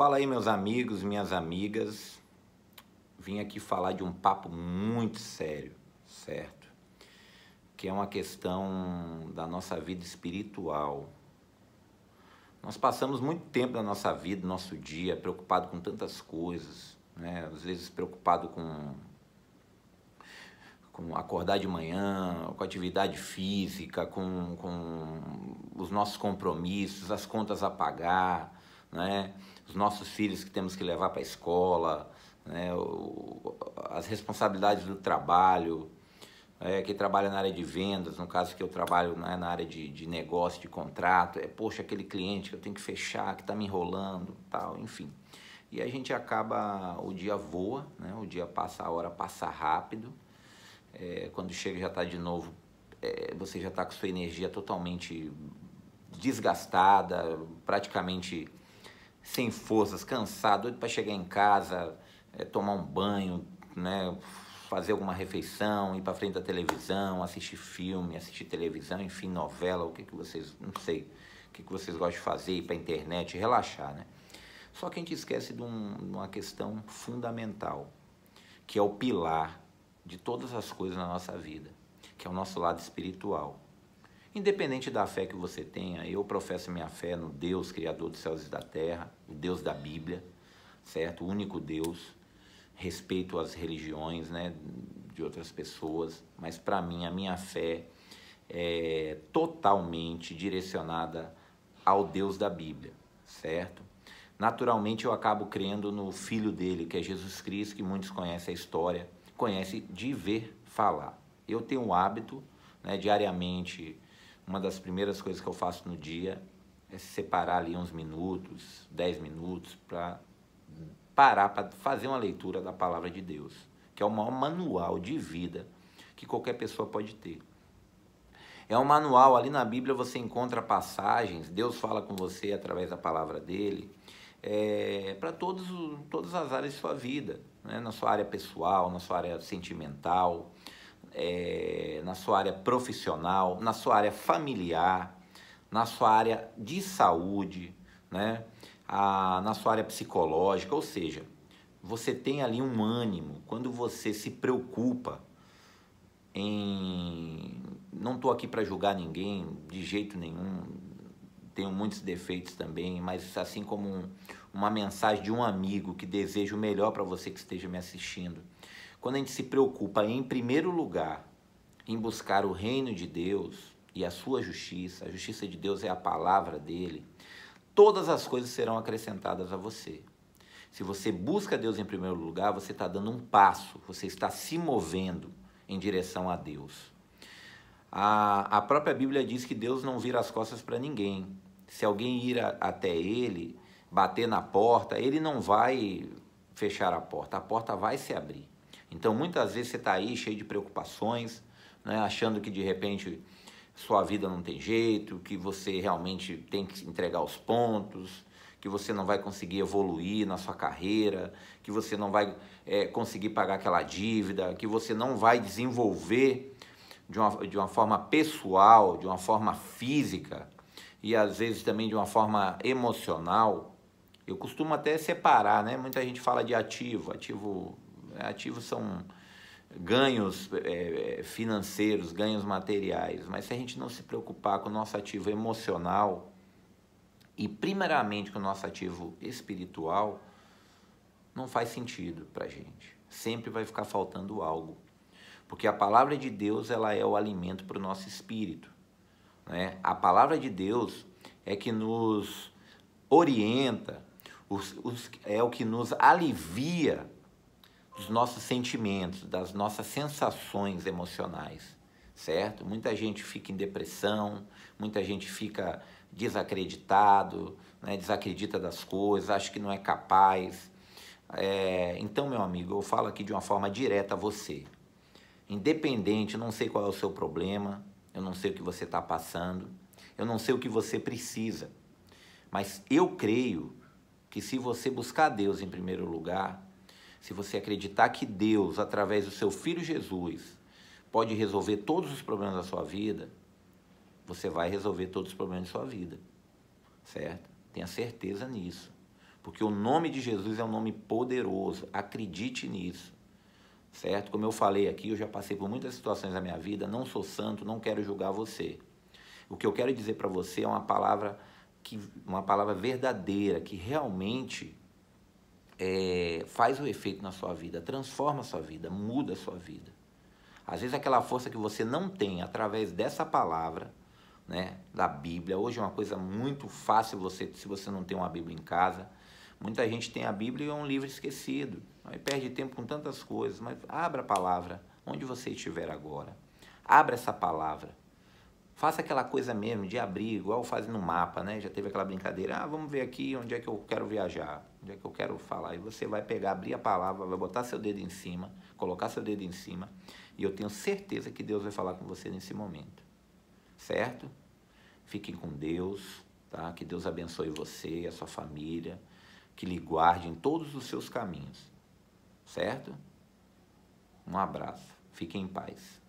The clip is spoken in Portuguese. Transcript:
Fala aí, meus amigos, minhas amigas. Vim aqui falar de um papo muito sério, certo? Que é uma questão da nossa vida espiritual. Nós passamos muito tempo da nossa vida, nosso dia, preocupado com tantas coisas, né? Às vezes preocupado com com acordar de manhã, com atividade física, com, com os nossos compromissos, as contas a pagar, né? os nossos filhos que temos que levar para a escola, né? as responsabilidades do trabalho, é, né? que trabalha na área de vendas, no caso que eu trabalho né, na área de, de negócio, de contrato, é, poxa, aquele cliente que eu tenho que fechar, que está me enrolando, tal, enfim. E a gente acaba, o dia voa, né, o dia passa, a hora passa rápido, é, quando chega já está de novo, é, você já está com sua energia totalmente desgastada, praticamente sem forças, cansado, doido para chegar em casa, é, tomar um banho, né, fazer alguma refeição, ir para frente da televisão, assistir filme, assistir televisão, enfim, novela, o que, que vocês, não sei, o que, que vocês gostam de fazer, ir para internet, relaxar, né? Só que a gente esquece de, um, de uma questão fundamental, que é o pilar de todas as coisas na nossa vida, que é o nosso lado espiritual. Independente da fé que você tenha, eu professo minha fé no Deus Criador dos céus e da terra, o Deus da Bíblia, certo? O único Deus. Respeito as religiões, né, de outras pessoas, mas para mim a minha fé é totalmente direcionada ao Deus da Bíblia, certo? Naturalmente eu acabo crendo no filho dele, que é Jesus Cristo, que muitos conhecem a história, conhecem de ver falar. Eu tenho o hábito, né, diariamente uma das primeiras coisas que eu faço no dia é separar ali uns minutos, dez minutos, para parar para fazer uma leitura da palavra de Deus, que é o maior manual de vida que qualquer pessoa pode ter. É um manual, ali na Bíblia você encontra passagens, Deus fala com você através da palavra dele, é, para todas as áreas de sua vida, né? na sua área pessoal, na sua área sentimental, é, na sua área profissional, na sua área familiar, na sua área de saúde, né? A, na sua área psicológica, ou seja, você tem ali um ânimo quando você se preocupa em não estou aqui para julgar ninguém de jeito nenhum tenho muitos defeitos também mas assim como um, uma mensagem de um amigo que deseja o melhor para você que esteja me assistindo quando a gente se preocupa, em primeiro lugar, em buscar o reino de Deus e a sua justiça, a justiça de Deus é a palavra dele, todas as coisas serão acrescentadas a você. Se você busca Deus em primeiro lugar, você está dando um passo, você está se movendo em direção a Deus. A, a própria Bíblia diz que Deus não vira as costas para ninguém. Se alguém ir a, até Ele, bater na porta, Ele não vai fechar a porta, a porta vai se abrir. Então muitas vezes você está aí cheio de preocupações, né? achando que de repente sua vida não tem jeito, que você realmente tem que entregar os pontos, que você não vai conseguir evoluir na sua carreira, que você não vai é, conseguir pagar aquela dívida, que você não vai desenvolver de uma, de uma forma pessoal, de uma forma física e às vezes também de uma forma emocional. Eu costumo até separar, né? Muita gente fala de ativo, ativo né? Ativos são ganhos é, é, financeiros, ganhos materiais, mas se a gente não se preocupar com o nosso ativo emocional e, primeiramente, com o nosso ativo espiritual, não faz sentido para a gente. Sempre vai ficar faltando algo. Porque a palavra de Deus ela é o alimento para o nosso espírito. Né? A palavra de Deus é que nos orienta, os, os, é o que nos alivia dos nossos sentimentos, das nossas sensações emocionais, certo? Muita gente fica em depressão, muita gente fica desacreditado, né? desacredita das coisas, acha que não é capaz. É... então, meu amigo, eu falo aqui de uma forma direta a você. Independente, não sei qual é o seu problema, eu não sei o que você está passando, eu não sei o que você precisa, mas eu creio que se você buscar Deus em primeiro lugar, se você acreditar que Deus, através do seu filho Jesus, pode resolver todos os problemas da sua vida, você vai resolver todos os problemas da sua vida. Certo? Tenha certeza nisso. Porque o nome de Jesus é um nome poderoso. Acredite nisso. Certo? Como eu falei aqui, eu já passei por muitas situações da minha vida, não sou santo, não quero julgar você. O que eu quero dizer para você é uma palavra que uma palavra verdadeira que realmente é, faz o efeito na sua vida, transforma a sua vida, muda a sua vida. Às vezes aquela força que você não tem através dessa palavra, né, da Bíblia, hoje é uma coisa muito fácil você, se você não tem uma Bíblia em casa. Muita gente tem a Bíblia e é um livro esquecido. Aí perde tempo com tantas coisas, mas abra a palavra onde você estiver agora. Abra essa palavra. Faça aquela coisa mesmo de abrir, igual faz no mapa, né? Já teve aquela brincadeira, ah, vamos ver aqui onde é que eu quero viajar, onde é que eu quero falar. E você vai pegar, abrir a palavra, vai botar seu dedo em cima, colocar seu dedo em cima, e eu tenho certeza que Deus vai falar com você nesse momento. Certo? Fiquem com Deus, tá? Que Deus abençoe você, a sua família, que lhe guarde em todos os seus caminhos. Certo? Um abraço. Fiquem em paz.